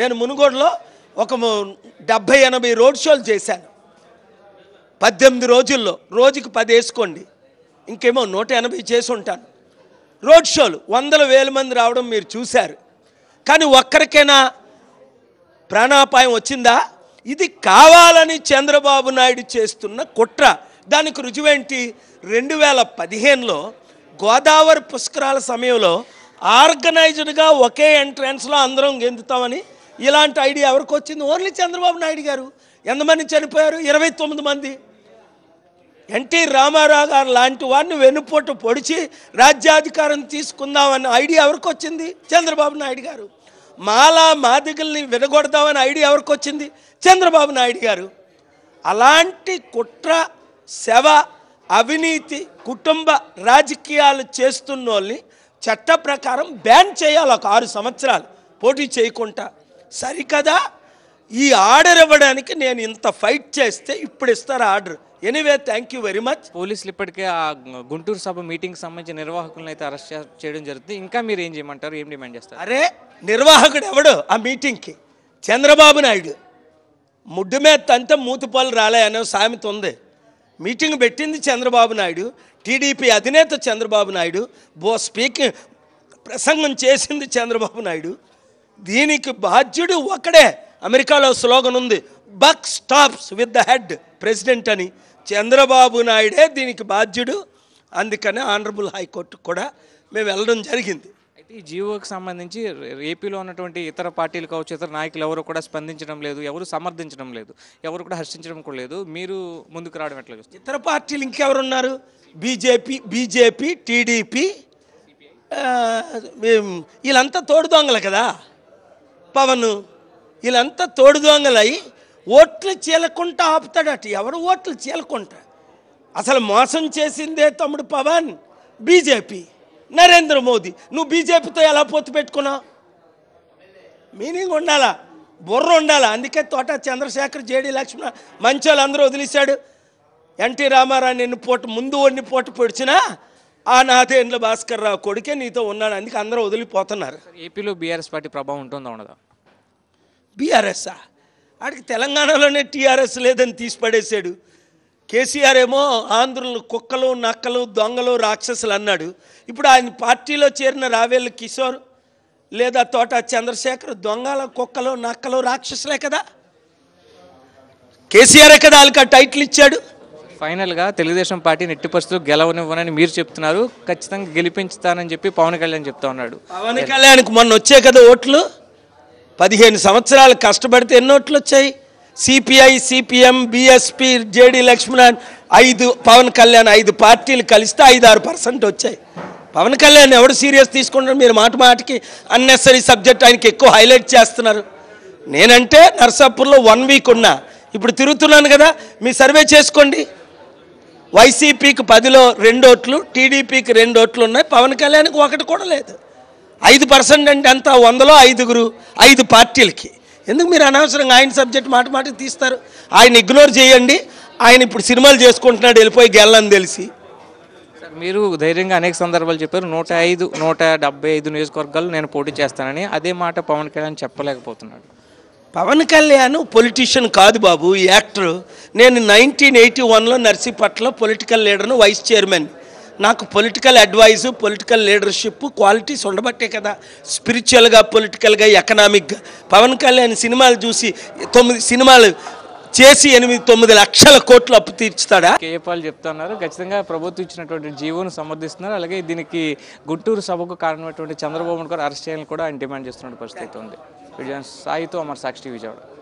నేను మునుగోడులో ఒక డెబ్భై ఎనభై రోడ్ షోలు చేశాను పద్దెనిమిది రోజుల్లో రోజుకి పది వేసుకోండి ఇంకేమో నూట ఎనభై చేసి ఉంటాను రోడ్ షోలు వందల వేల మంది రావడం మీరు చూశారు కానీ ఒక్కరికైనా ప్రాణాపాయం వచ్చిందా ఇది కావాలని చంద్రబాబు నాయుడు చేస్తున్న కుట్ర దానికి రుజువేంటి రెండు వేల పదిహేనులో గోదావరి పుష్కరాల సమయంలో ఆర్గనైజ్డ్గా ఒకే ఎంట్రన్స్లో అందరం గెందుతామని ఇలాంటి ఐడియా ఎవరికి వచ్చింది ఓన్లీ చంద్రబాబు నాయుడు గారు ఎంతమంది చనిపోయారు ఇరవై తొమ్మిది మంది ఎన్టీ రామారావు గారు లాంటి వారిని వెన్నుపోటు పొడిచి రాజ్యాధికారం తీసుకుందామన్న ఐడియా ఎవరికి వచ్చింది చంద్రబాబు నాయుడు గారు మాలా మాదిగల్ని వినగొడదామని ఐడియా ఎవరికి వచ్చింది చంద్రబాబు నాయుడు గారు అలాంటి కుట్ర శవ అవినీతి కుటుంబ రాజకీయాలు చేస్తున్న వాళ్ళని చట్ట ప్రకారం బ్యాన్ చేయాలి ఒక ఆరు సంవత్సరాలు పోటీ చేయకుండా సరికదా ఈ ఆర్డర్ ఇవ్వడానికి నేను ఇంత ఫైట్ చేస్తే ఇప్పుడు ఇస్తారు order anyway thank you very much పోలీసులు ఇప్పటికే ఆ గుంటూరు సభ మీటింగ్ సంబంధించిన నిర్వాహకులను అయితే అరెస్ట్ చేయడం జరుగుతుంది ఇంకా మీరు ఏం చేయమంటారు ఏం డిమాండ్ చేస్తారు అరే నిర్వాహకుడు ఎవడు ఆ మీటింగ్కి చంద్రబాబు నాయుడు ముడ్డు మీద తంటే మూతుపాలు రాలే అనే సామెత ఉంది మీటింగ్ పెట్టింది చంద్రబాబు నాయుడు టీడీపీ అధినేత చంద్రబాబు నాయుడు బో స్పీకింగ్ ప్రసంగం చేసింది చంద్రబాబు నాయుడు దీనికి బాధ్యుడు ఒకడే అమెరికాలో స్లోగన్ ఉంది buck stops with the head president అని చంద్రబాబు నాయుడే దీనికి బాధ్యుడు అందుకనే ఆనరబుల్ హైకోర్టు కూడా మేము వెళ్ళడం జరిగింది అయితే ఈ జీవోకి సంబంధించి ఏపీలో ఉన్నటువంటి ఇతర పార్టీలు కావచ్చు ఇతర నాయకులు ఎవరు కూడా స్పందించడం లేదు ఎవరు సమర్థించడం లేదు ఎవరు కూడా హర్షించడం కూడా లేదు మీరు ముందుకు రావడం ఎట్లా చూస్తారు ఇతర పార్టీలు ఇంకెవరున్నారు బీజేపీ బీజేపీ టీడీపీ వీళ్ళంతా తోడు దొంగలు కదా పవన్ వీళ్ళంతా తోడుదొంగలై ఓట్లు చీలకుంటా ఆపుతాడట ఎవడు ఓట్లు చీలకుంటా అసలు మోసం చేసిందే తమ్ముడు పవన్ బీజేపీ నరేంద్ర మోదీ నువ్వు బీజేపీతో ఎలా పొత్తు పెట్టుకున్నావు మీనింగ్ ఉండాలా బుర్ర ఉండాలా అందుకే తోట చంద్రశేఖర్ జేడి లక్ష్మణ మంచోళ్ళు అందరూ వదిలేశాడు ఎన్టీ రామారావు నిన్ను పోటు ముందు ఒడిని పోటు పొడిచినా ఆ నాదేండ్ల భాస్కర్ రావు కొడుకే నీతో ఉన్నాడు అందుకే అందరూ వదిలిపోతున్నారు ఏపీలో బీఆర్ఎస్ పార్టీ ప్రభావం ఉంటుందా ఉండదా బీఆర్ఎస్ఆ ఆడికి తెలంగాణలోనే టీఆర్ఎస్ లేదని పడేశాడు కేసీఆర్ ఏమో ఆంధ్రులు కుక్కలు నక్కలు దొంగలు రాక్షసులు అన్నాడు ఇప్పుడు ఆయన పార్టీలో చేరిన రావేళ్ళ కిషోర్ లేదా తోట చంద్రశేఖర్ దొంగల కుక్కలు నక్కలు రాక్షసులే కదా కేసీఆర్ కదా వాళ్ళకి ఆ టైటిల్ ఇచ్చాడు ఫైనల్గా తెలుగుదేశం పార్టీని నెట్టి పరిస్థితులు గెలవనివ్వనని మీరు చెప్తున్నారు ఖచ్చితంగా గెలిపించుతానని చెప్పి పవన్ కళ్యాణ్ చెప్తా ఉన్నాడు పవన్ కళ్యాణ్కి మొన్న వచ్చే కదా ఓట్లు పదిహేను సంవత్సరాలు కష్టపడితే ఎన్ని ఓట్లు వచ్చాయి CPI CPM BSP JD Lakshman ఐదు పవన్ కళ్యాణ్ ఐదు పార్టీలు కలిస్తే ఐదు ఆరు పర్సెంట్ వచ్చాయి పవన్ కళ్యాణ్ ఎవడు సీరియస్ తీసుకుంటారు మీరు మాట మాటకి అన్నెసరీ సబ్జెక్ట్ ఆయనకి ఎక్కువ హైలైట్ చేస్తున్నారు నేనంటే నర్సాపూర్లో వన్ వీక్ ఉన్నా ఇప్పుడు తిరుగుతున్నాను కదా మీ సర్వే చేసుకోండి వైసీపీకి పదిలో రెండు ఓట్లు టీడీపీకి రెండు ఓట్లు ఉన్నాయి పవన్ కళ్యాణ్కి ఒకటి కూడా లేదు ఐదు పర్సెంట్ అంటే అంత వందలో ఐదుగురు ఐదు పార్టీలకి ఎందుకు మీరు అనవసరంగా ఆయన సబ్జెక్ట్ మాట మాట తీస్తారు ఆయన ఇగ్నోర్ చేయండి ఆయన ఇప్పుడు సినిమాలు చేసుకుంటున్నాడు వెళ్ళిపోయి గెలని తెలిసి మీరు ధైర్యంగా అనేక సందర్భాలు చెప్పారు నూట ఐదు నూట డెబ్బై ఐదు నియోజకవర్గాలు నేను పోటీ చేస్తానని అదే మాట పవన్ కళ్యాణ్ చెప్పలేకపోతున్నాడు పవన్ కళ్యాణ్ పొలిటీషియన్ కాదు బాబు యాక్టర్ నేను నైన్టీన్ ఎయిటీ వన్లో నర్సీపట్ల పొలిటికల్ లీడర్ను వైస్ చైర్మన్ నాకు political advice political leadership qualities ఉండబట్టే కదా స్పిరిచువల్గా పొలిటికల్గా ఎకనామిక్గా పవన్ కళ్యాణ్ సినిమాలు చూసి తొమ్మిది సినిమాలు చేసి ఎనిమిది తొమ్మిది లక్షల కోట్లు అప్పు తీర్చుతాడా కేపాలు చెప్తున్నారు ఖచ్చితంగా ప్రభుత్వం ఇచ్చినటువంటి జీవోను సమర్థిస్తున్నారు అలాగే దీనికి గుంటూరు సభకు కారణమైనటువంటి చంద్రబాబును కూడా అరెస్ట్ చేయాలని కూడా ఆయన డిమాండ్ చేస్తున్న పరిస్థితి ఉంది విజయన్ సాయితో అమర్ సాక్షి విజయవాడ